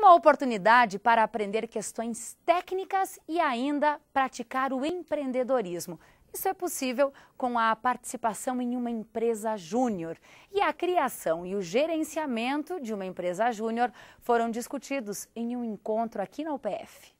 Uma oportunidade para aprender questões técnicas e ainda praticar o empreendedorismo. Isso é possível com a participação em uma empresa júnior. E a criação e o gerenciamento de uma empresa júnior foram discutidos em um encontro aqui na UPF.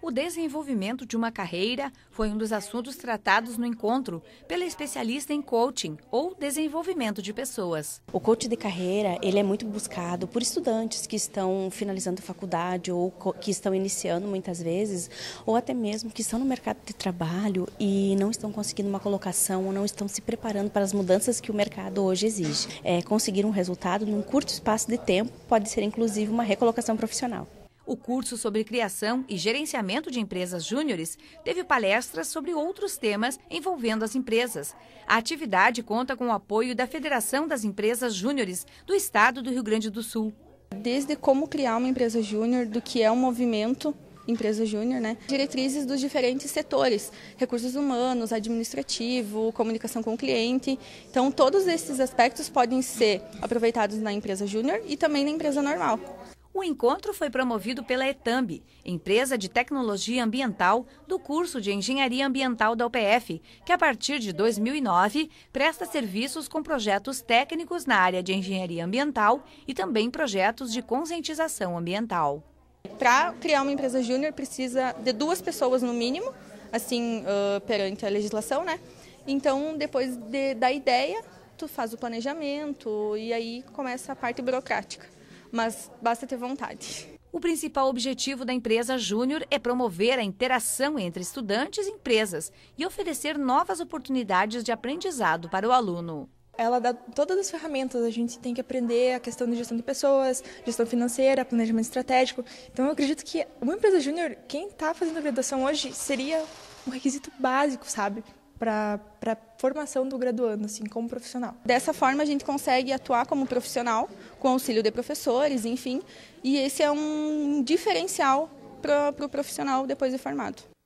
O desenvolvimento de uma carreira foi um dos assuntos tratados no encontro pela especialista em coaching ou desenvolvimento de pessoas. O coach de carreira, ele é muito buscado por estudantes que estão finalizando faculdade ou que estão iniciando muitas vezes, ou até mesmo que estão no mercado de trabalho e não estão conseguindo uma colocação ou não estão se preparando para as mudanças que o mercado hoje exige. É, conseguir um resultado num curto espaço de tempo pode ser inclusive uma recolocação profissional. O curso sobre criação e gerenciamento de empresas júniores teve palestras sobre outros temas envolvendo as empresas. A atividade conta com o apoio da Federação das Empresas Júniores do Estado do Rio Grande do Sul. Desde como criar uma empresa júnior, do que é um movimento empresa júnior, né? Diretrizes dos diferentes setores, recursos humanos, administrativo, comunicação com o cliente. Então, todos esses aspectos podem ser aproveitados na empresa júnior e também na empresa normal. O encontro foi promovido pela ETAMB, empresa de tecnologia ambiental do curso de Engenharia Ambiental da UPF, que a partir de 2009 presta serviços com projetos técnicos na área de engenharia ambiental e também projetos de conscientização ambiental. Para criar uma empresa júnior precisa de duas pessoas no mínimo, assim, uh, perante a legislação, né? Então, depois de, da ideia, tu faz o planejamento e aí começa a parte burocrática mas basta ter vontade. O principal objetivo da empresa Júnior é promover a interação entre estudantes e empresas e oferecer novas oportunidades de aprendizado para o aluno ela dá todas as ferramentas. A gente tem que aprender a questão de gestão de pessoas, gestão financeira, planejamento estratégico. Então, eu acredito que uma empresa júnior, quem está fazendo graduação hoje, seria um requisito básico, sabe? para a formação do graduando, assim, como profissional. Dessa forma, a gente consegue atuar como profissional, com auxílio de professores, enfim, e esse é um diferencial para o pro profissional depois de formado.